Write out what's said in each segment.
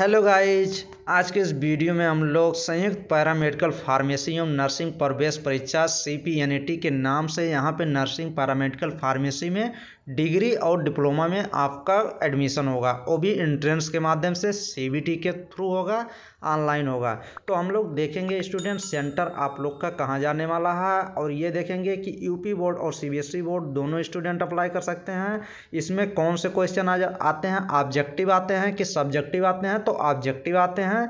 hello guys आज के इस वीडियो में हम लोग संयुक्त पैरामेडिकल फार्मेसी एवं नर्सिंग प्रवेश परीक्षा सी पी एन टी के नाम से यहाँ पे नर्सिंग पैरामेडिकल फार्मेसी में डिग्री और डिप्लोमा में आपका एडमिशन होगा वो भी इंट्रेंस के माध्यम से सी बी टी के थ्रू होगा ऑनलाइन होगा तो हम लोग देखेंगे स्टूडेंट सेंटर आप लोग का कहाँ जाने वाला है और ये देखेंगे कि यूपी बोर्ड और C B S E board दोनों स्टूडेंट अप्लाई कर सकते हैं इसमें कौन से क्वेश्चन आते हैं ऑब्जेक्टिव आते हैं कि सब्जेक्टिव आते हैं तो तो ऑब्जेक्टिव आते हैं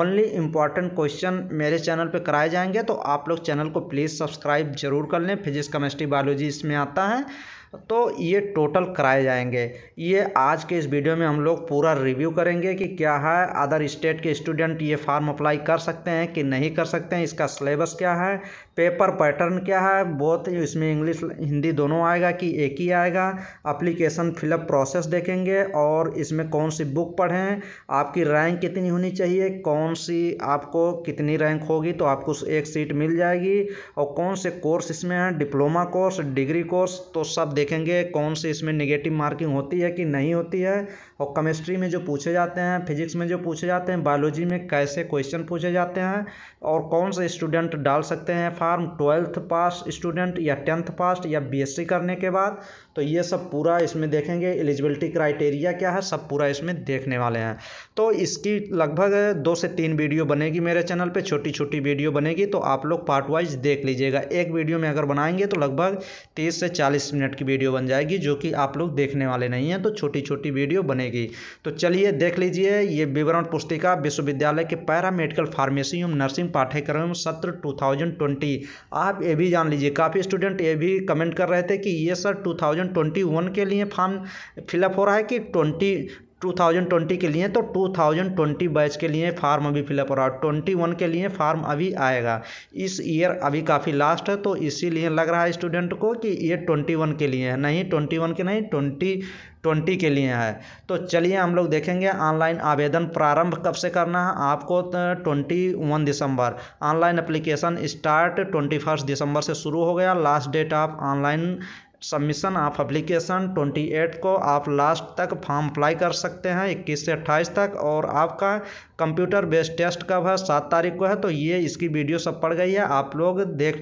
ओनली इंपॉर्टेंट क्वेश्चन मेरे चैनल पे कराए जाएंगे तो आप लोग चैनल को प्लीज़ सब्सक्राइब जरूर कर लें फिजिक्स केमिस्ट्री बायोलॉजी इसमें आता है तो ये टोटल कराए जाएंगे ये आज के इस वीडियो में हम लोग पूरा रिव्यू करेंगे कि क्या है अदर स्टेट के स्टूडेंट ये फॉर्म अप्लाई कर सकते हैं कि नहीं कर सकते हैं इसका सिलेबस क्या है पेपर पैटर्न क्या है बहुत इसमें इंग्लिश हिंदी दोनों आएगा कि एक ही आएगा अप्लीकेशन फिलअप प्रोसेस देखेंगे और इसमें कौन सी बुक पढ़ें आपकी रैंक कितनी होनी चाहिए कौन सी आपको कितनी रैंक होगी तो आपको एक सीट मिल जाएगी और कौन से कोर्स इसमें हैं डिप्लोमा कोर्स डिग्री कोर्स तो सब देख देखेंगे कौन से इसमें निगेटिव मार्किंग होती है कि नहीं होती है और केमिस्ट्री में जो पूछे जाते हैं फिजिक्स में जो पूछे जाते हैं बायोलॉजी में कैसे क्वेश्चन पूछे जाते हैं और कौन से स्टूडेंट डाल सकते हैं फार्म ट्वेल्थ पास स्टूडेंट या टेंथ पास या बी करने के बाद तो ये सब पूरा इसमें देखेंगे एलिजिबिलिटी क्राइटेरिया क्या है सब पूरा इसमें देखने वाले हैं तो इसकी लगभग दो से तीन वीडियो बनेगी मेरे चैनल पे छोटी छोटी वीडियो बनेगी तो आप लोग पार्ट वाइज देख लीजिएगा एक वीडियो में अगर बनाएंगे तो लगभग तीस से चालीस मिनट की वीडियो बन जाएगी जो कि आप लोग देखने वाले नहीं हैं तो छोटी छोटी वीडियो बनेगी तो चलिए देख लीजिए ये विवरण पुस्तिका विश्वविद्यालय के पैरा मेडिकल फार्मेसी एवं नर्सिंग पाठ्यक्रम सत्र 2020 आप ये भी जान लीजिए काफ़ी स्टूडेंट ये भी कमेंट कर रहे थे कि ये सर 2021 के लिए फॉर्म फिलअप हो रहा है कि ट्वेंटी 2020 के लिए तो 2020 बैच के लिए फार्म अभी फिलअप हो रहा है ट्वेंटी वन के लिए फार्म अभी आएगा इस ईयर अभी काफ़ी लास्ट है तो इसीलिए लग रहा है स्टूडेंट को कि ये ट्वेंटी वन के लिए है नहीं ट्वेंटी वन के नहीं ट्वेंटी ट्वेंटी के लिए है तो चलिए हम लोग देखेंगे ऑनलाइन आवेदन प्रारंभ कब से करना है आपको ट्वेंटी तो वन दिसंबर online application start twenty first दिसंबर से शुरू हो गया last date of online submission of application twenty eight को आप लास्ट तक फॉर्म अप्लाई कर सकते हैं इक्कीस से अट्ठाईस तक और आपका कंप्यूटर बेस्ड टेस्ट कब है सात तारीख को है तो ये इसकी वीडियो सब पड़ गई है आप लोग देख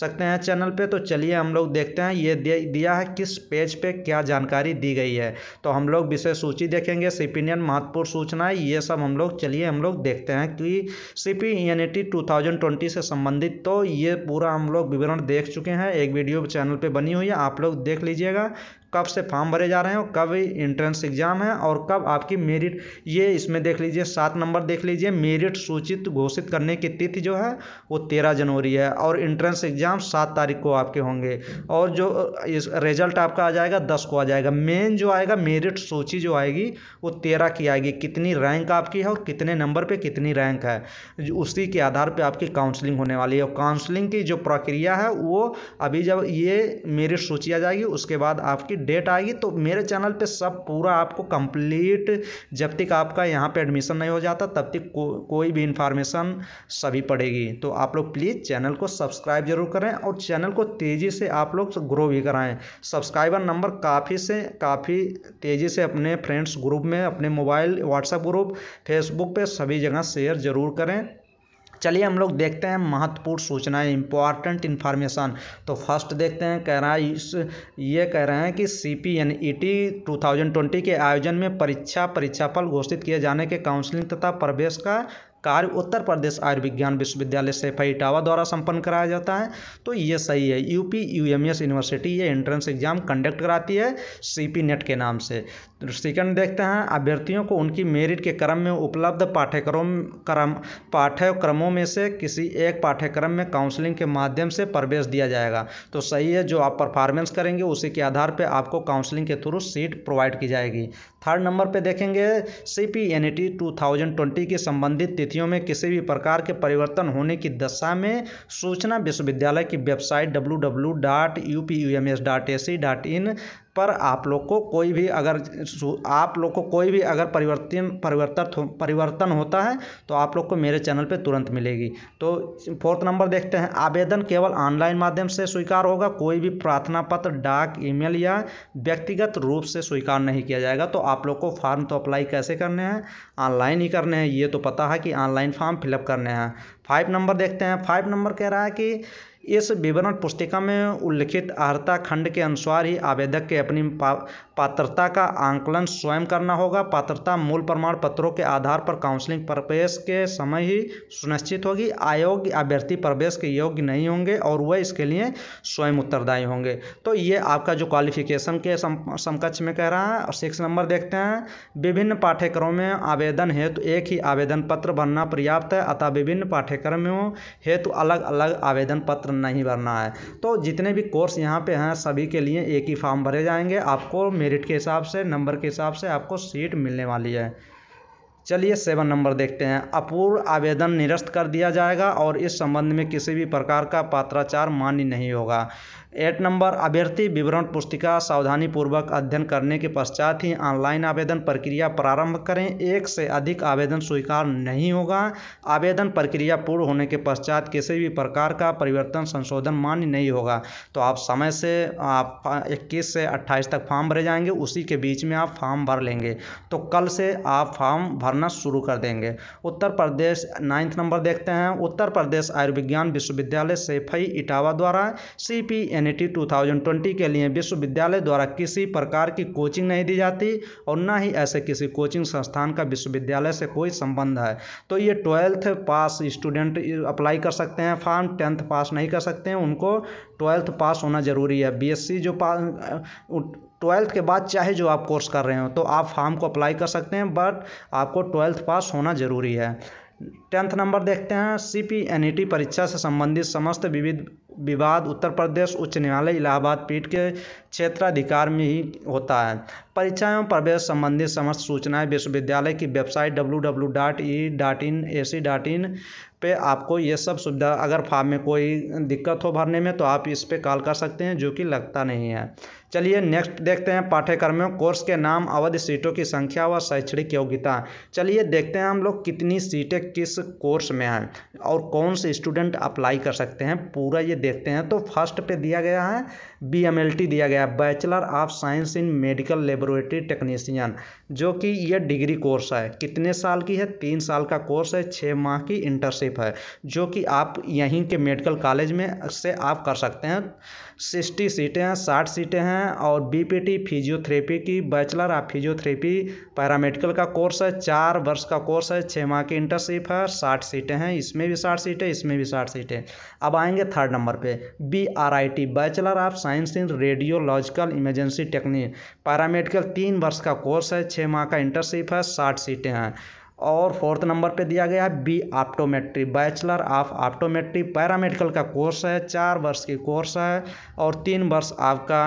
सकते हैं चैनल पे तो चलिए हम लोग देखते हैं ये दिया है किस पेज पे क्या जानकारी दी गई है तो हम लोग विशेष सूची देखेंगे सीपीनियन महत्वपूर्ण सूचनाएं ये सब हम लोग चलिए हम लोग देखते हैं कि C P N two thousand twenty से संबंधित तो ये पूरा हम लोग विवरण देख चुके हैं एक वीडियो चैनल पर बनी हुई है आप लोग देख लीजिएगा कब से फॉर्म भरे जा रहे हैं और कब इंट्रेंस एग्जाम है और कब आपकी मेरिट ये इसमें देख लीजिए सात नंबर देख लीजिए मेरिट सूचित घोषित करने की तिथि जो है वो तेरह जनवरी है और इंट्रेंस एग्जाम सात तारीख को आपके होंगे और जो इस रिजल्ट आपका आ जाएगा दस को आ जाएगा मेन जो आएगा मेरिट सूची जो आएगी वो तेरह की आएगी कितनी रैंक आपकी है और कितने नंबर पर कितनी रैंक है उसी के आधार पर आपकी काउंसलिंग होने वाली है और काउंसलिंग की जो प्रक्रिया है वो अभी जब ये मेरिट सूची आ जाएगी उसके बाद आपकी डेट आएगी तो मेरे चैनल पे सब पूरा आपको कंप्लीट जब तक आपका यहाँ पे एडमिशन नहीं हो जाता तब तक को, कोई भी इन्फॉर्मेशन सभी पड़ेगी तो आप लोग प्लीज़ चैनल को सब्सक्राइब जरूर करें और चैनल को तेज़ी से आप लोग ग्रो भी कराएँ सब्सक्राइबर नंबर काफ़ी से काफ़ी तेज़ी से अपने फ्रेंड्स ग्रुप में अपने मोबाइल व्हाट्सएप ग्रुप फेसबुक पर सभी जगह शेयर ज़रूर करें चलिए हम लोग देखते हैं महत्वपूर्ण सूचनाएं इंपॉर्टेंट इन्फॉर्मेशन तो फर्स्ट देखते हैं कह रहा है इस ये कह रहे हैं कि C P N E T two thousand twenty के आयोजन में परीक्षा परीक्षाफल घोषित किए जाने के काउंसलिंग तथा प्रवेश का कार्य उत्तर प्रदेश आयुर्विज्ञान विश्वविद्यालय से इटावा द्वारा संपन्न कराया जाता है तो ये सही है यूपी यूएमएस यूनिवर्सिटी ये एंट्रेंस एग्जाम कंडक्ट कराती है सीपी नेट के नाम से सेकंड देखते हैं अभ्यर्थियों को उनकी मेरिट के क्रम में उपलब्ध पाठ्यक्रम क्रम पाठ्यक्रमों में से किसी एक पाठ्यक्रम में काउंसलिंग के माध्यम से प्रवेश दिया जाएगा तो सही है जो आप परफॉर्मेंस करेंगे उसी के आधार पर आपको काउंसलिंग के थ्रू सीट प्रोवाइड की जाएगी थर्ड नंबर पर देखेंगे C P N E T two thousand twenty की संबंधित तिथि तिथियों में किसी भी प्रकार के परिवर्तन होने की दशा में सूचना विश्वविद्यालय की website W W dot U P U M S dot A C dot in पर आप लोग को कोई भी अगर आप लोग को कोई भी अगर परिवर्तन परिवर्तन परिवर्तन होता है तो आप लोग को मेरे चैनल पे तुरंत मिलेगी तो फोर्थ नंबर देखते हैं आवेदन केवल ऑनलाइन माध्यम से स्वीकार होगा कोई भी प्रार्थना पत्र डाक ईमेल या व्यक्तिगत रूप से स्वीकार नहीं किया जाएगा तो आप लोग को फॉर्म तो अप्लाई कैसे करने हैं ऑनलाइन ही करने हैं ये तो पता है कि ऑनलाइन फॉर्म फिलअप करने हैं फाइव नंबर देखते हैं फाइव नंबर कह रहा है कि इस विवरण पुस्तिका में उल्लिखित अर्ता खंड के अनुसार ही आवेदक के अपनी पात्रता का आंकलन स्वयं करना होगा पात्रता मूल प्रमाण पत्रों के आधार पर काउंसलिंग प्रवेश के समय ही सुनिश्चित होगी आयोग अभ्यर्थी प्रवेश के योग्य नहीं होंगे और वह इसके लिए स्वयं उत्तरदायी होंगे तो ये आपका जो क्वालिफिकेशन के समकक्ष में कह रहा है सिक्स नंबर देखते हैं विभिन्न पाठ्यक्रमों में आवेदन हेतु तो एक ही आवेदन पत्र भरना पर्याप्त है अतः विभिन्न पाठ्यक्रमों हेतु तो अलग अलग आवेदन पत्र नहीं भरना है तो जितने भी कोर्स यहाँ पर हैं सभी के लिए एक ही फॉर्म भरे जाएंगे आपको मेरिट के हिसाब से नंबर के हिसाब से आपको सीट मिलने वाली है चलिए सेवन नंबर देखते हैं अपूर्व आवेदन निरस्त कर दिया जाएगा और इस संबंध में किसी भी प्रकार का पात्राचार मान्य नहीं होगा एट नंबर अभ्यर्थी विवरण पुस्तिका सावधानीपूर्वक अध्ययन करने के पश्चात ही ऑनलाइन आवेदन प्रक्रिया प्रारंभ करें एक से अधिक आवेदन स्वीकार नहीं होगा आवेदन प्रक्रिया पूर्ण होने के पश्चात किसी भी प्रकार का परिवर्तन संशोधन मान्य नहीं होगा तो आप समय से आप इक्कीस से अट्ठाईस तक फॉर्म भरे जाएंगे उसी के बीच में आप फॉर्म भर लेंगे तो कल से आप फॉर्म भरना शुरू कर देंगे उत्तर प्रदेश नाइन्थ नंबर देखते हैं उत्तर प्रदेश आयुर्विज्ञान विश्वविद्यालय सेफई इटावा द्वारा सी पी एन एन 2020 के लिए विश्वविद्यालय द्वारा किसी प्रकार की कोचिंग नहीं दी जाती और ना ही ऐसे किसी कोचिंग संस्थान का विश्वविद्यालय से कोई संबंध है तो ये ट्वेल्थ पास स्टूडेंट अप्लाई कर सकते हैं फॉर्म टेंथ पास नहीं कर सकते हैं उनको ट्वेल्थ पास होना ज़रूरी है बीएससी जो पास ट्वेल्थ के बाद चाहे जो आप कोर्स कर रहे हो तो आप फॉर्म को अप्लाई कर सकते हैं बट आपको ट्वेल्थ पास होना ज़रूरी है टेंथ नंबर देखते हैं C P N E T परीक्षा से संबंधित समस्त विविध विवाद उत्तर प्रदेश उच्च न्यायालय इलाहाबाद पीठ के क्षेत्राधिकार में ही होता है परीक्षा एवं प्रवेश संबंधी समस्त सूचनाएं विश्वविद्यालय की website W W dot E dot in A C dot in पर आपको ये सब सुविधा अगर फॉर्म में कोई दिक्कत हो भरने में तो आप इस पर कॉल कर सकते हैं जो कि लगता नहीं है चलिए नेक्स्ट देखते हैं पाठ्यक्रमों कोर्स के नाम अवधि सीटों की संख्या व शैक्षणिक योग्यता चलिए देखते हैं हम लोग कितनी सीटें किस कोर्स में हैं और कौन से स्टूडेंट अप्लाई कर सकते हैं पूरा ये देखते हैं तो फर्स्ट पे दिया गया है बी दिया गया है bachelor of science in medical laboratory technician जो कि यह डिग्री कोर्स है कितने साल की है तीन साल का कोर्स है छः माह की इंटर्नशिप है जो कि आप यहीं के मेडिकल कॉलेज में से आप कर सकते हैं सिक्सटी सीटें हैं साठ सीटें हैं और बीपीटी फिजियोथेरेपी की बैचलर ऑफ फिजियोथेरेपी पैरामेडिकल का कोर्स है चार वर्ष का कोर्स है छः माह की इंटर्नशिप है साठ सीटें हैं इसमें भी साठ सीटें इसमें भी साठ सीटें अब आएंगे थर्ड नंबर नंबर पे B R I T bachelor of science in radiological emergency technique paramedical तीन वर्ष का कोर्स है छः माह का इंटर्नशिप है साठ सीटें हैं और फोर्थ नंबर पे दिया गया है B optometry bachelor of optometry paramedical का कोर्स है चार वर्ष की कोर्स है और तीन वर्ष आपका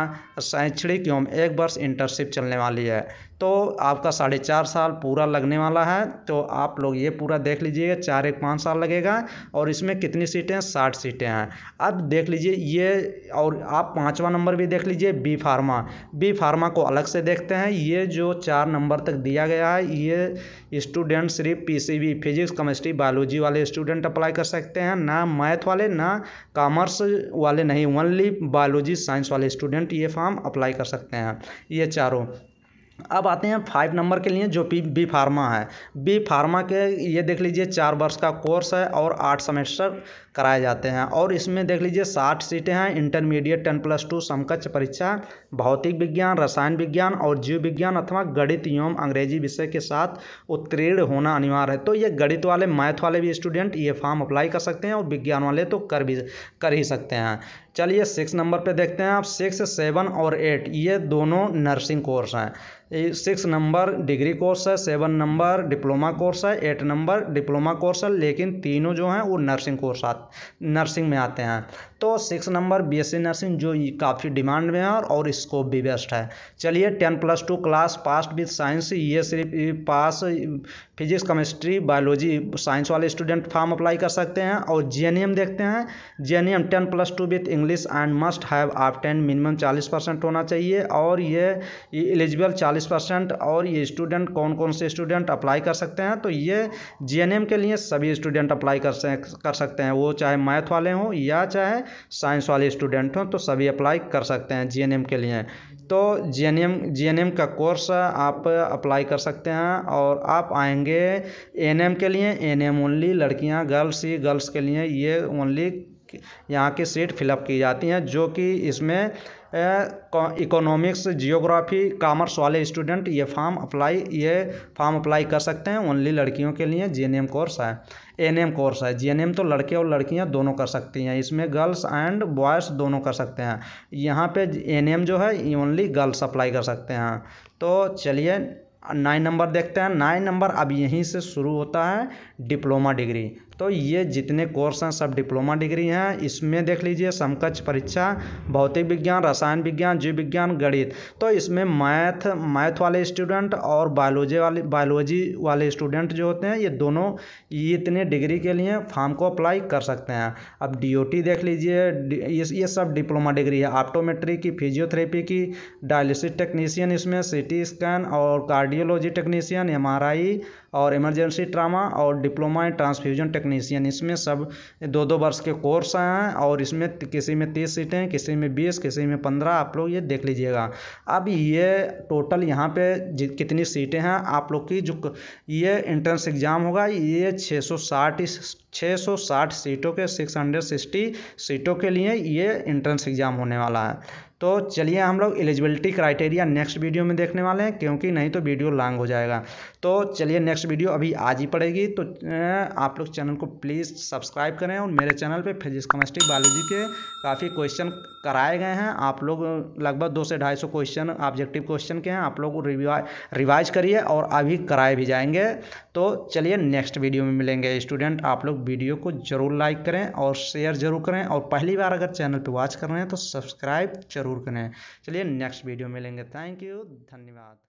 शैक्षणिक एवं एक वर्ष इंटर्नशिप चलने वाली है तो आपका साढ़े चार साल पूरा लगने वाला है तो आप लोग ये पूरा देख लीजिएगा चार एक पाँच साल लगेगा और इसमें कितनी सीटें हैं साठ सीटें हैं अब देख लीजिए ये और आप पाँचवा नंबर भी देख लीजिए बी फार्मा बी फार्मा को अलग से देखते हैं ये जो चार नंबर तक दिया गया है ये स्टूडेंट सिर्फ P C B physics chemistry biology वाले स्टूडेंट अप्लाई कर सकते हैं ना मैथ वाले ना कॉमर्स वाले नहीं ओनली बायोलॉजी साइंस वाले स्टूडेंट ये फॉर्म अप्लाई कर सकते हैं ये चारों अब आते हैं फाइव नंबर के लिए जो पी बी फार्मा है बी फार्मा के ये देख लीजिए चार वर्ष का कोर्स है और आठ सेमेस्टर कराए जाते हैं और इसमें देख लीजिए साठ सीटें हैं इंटरमीडिएट टेन प्लस टू समकक्ष परीक्षा भौतिक विज्ञान रसायन विज्ञान और जीव विज्ञान अथवा गणित एवं अंग्रेजी विषय के साथ उत्तीर्ण होना अनिवार्य है तो ये गणित वाले मैथ वाले भी स्टूडेंट ये फॉर्म अप्लाई कर सकते हैं और विज्ञान वाले तो कर भी कर ही सकते हैं चलिए सिक्स नंबर पे देखते हैं आप सिक्स सेवन और एट ये दोनों नर्सिंग कोर्स हैं सिक्स नंबर डिग्री कोर्स है सेवन नंबर डिप्लोमा कोर्स है एट नंबर डिप्लोमा कोर्स है लेकिन तीनों जो हैं वो नर्सिंग कोर्स आ नर्सिंग में आते हैं तो सिक्स नंबर बीएससी नर्सिंग जो काफ़ी डिमांड में है और, और स्कोप भी बेस्ट है चलिए ten plus two class pass with science ये सिर्फ pass physics chemistry biology science वाले स्टूडेंट फॉर्म अप्लाई कर सकते हैं और जीएनएम देखते हैं M ten plus two with English and must have आप टेन मिनिमम चालीस परसेंट होना चाहिए और ये एलिजिबल चालीस परसेंट और ये स्टूडेंट कौन कौन से स्टूडेंट अप्लाई कर सकते हैं तो ये जीएनएम के लिए सभी स्टूडेंट अप्लाई कर कर सकते हैं वो चाहे मैथ वाले हों या चाहे साइंस वाले स्टूडेंट हों तो सभी अप्लाई कर सकते हैं जे के लिए तो जे एन का कोर्स आप अप्लाई कर सकते हैं और आप आएंगे होंगे एन एम के लिए एन एम ओनली लड़कियाँ गर्ल्स ही गर्ल्स के लिए ये ओनली यहाँ की सीट फिलअप की जाती हैं जो कि इसमें इकोनॉमिक्स जियोग्राफी कामर्स वाले स्टूडेंट ये फार्म अप्लाई ये फार्म अप्लाई कर सकते हैं ओनली लड़कियों के लिए जी एन एम कोर्स है एन एम कोर्स है जे एन एम तो लड़के और लड़कियां दोनों कर सकती हैं इसमें गर्ल्स एंड बॉयज़ दोनों कर सकते हैं यहाँ पे एन एम जो है ओनली गर्ल्स अप्लाई कर सकते हैं तो चलिए नाइन नंबर देखते हैं नाइन नंबर अब यहीं से शुरू होता है डिप्लोमा डिग्री तो ये जितने कोर्स हैं सब डिप्लोमा डिग्री हैं इसमें देख लीजिए समकक्ष परीक्षा भौतिक विज्ञान रसायन विज्ञान जीव विज्ञान गणित तो इसमें मैथ मैथ वाले स्टूडेंट और बायोलॉजी वाले बायोलॉजी वाले स्टूडेंट जो होते हैं ये दोनों ये इतने डिग्री के लिए फॉर्म को अप्लाई कर सकते हैं अब डी देख लीजिए ये सब डिप्लोमा डिग्री है ऑप्टोमेट्री की फिजियोथेरेपी की डायलिसिस टेक्नीशियन इसमें सी स्कैन और कार्डियोलॉजी टेक्नीशियन एम और इमरजेंसी ट्रामा और डिप्लोमा इन ट्रांसफ्यूजन टेक्नीशियन इसमें सब दो दो वर्ष के कोर्स हैं और इसमें किसी में तीस सीटें किसी में बीस किसी में पंद्रह आप लोग ये देख लीजिएगा अब ये टोटल यहाँ पे कितनी सीटें हैं आप लोग की जो ये इंट्रेंस एग्ज़ाम होगा ये छः सौ साठ छः सौ साठ सीटों के सिक्स हंड्रेड सिक्सटी सीटों के लिए ये इंट्रेंस एग्ज़ाम होने वाला है तो चलिए हम लोग एलिजिबिलिटी क्राइटेरिया नेक्स्ट वीडियो में देखने वाले हैं क्योंकि नहीं तो वीडियो लॉन्ग हो जाएगा तो चलिए नेक्स्ट वीडियो अभी आज ही पड़ेगी तो आप लोग चैनल को प्लीज़ सब्सक्राइब करें और मेरे चैनल पर फिजिक्स केमिस्ट्री बायोलॉजी के काफ़ी क्वेश्चन कराए गए हैं आप लोग लगभग दो से ढाई सौ क्वेश्चन ऑब्जेक्टिव क्वेश्चन के हैं आप लोग रिवाइज करिए और अभी कराए भी जाएंगे तो चलिए नेक्स्ट वीडियो में मिलेंगे स्टूडेंट आप लोग वीडियो को ज़रूर लाइक करें और शेयर ज़रूर करें और पहली बार अगर चैनल पर वॉच कर रहे हैं तो सब्सक्राइब जरूर ज़रूर करें चलिए नेक्स्ट वीडियो मिलेंगे थैंक यू धन्यवाद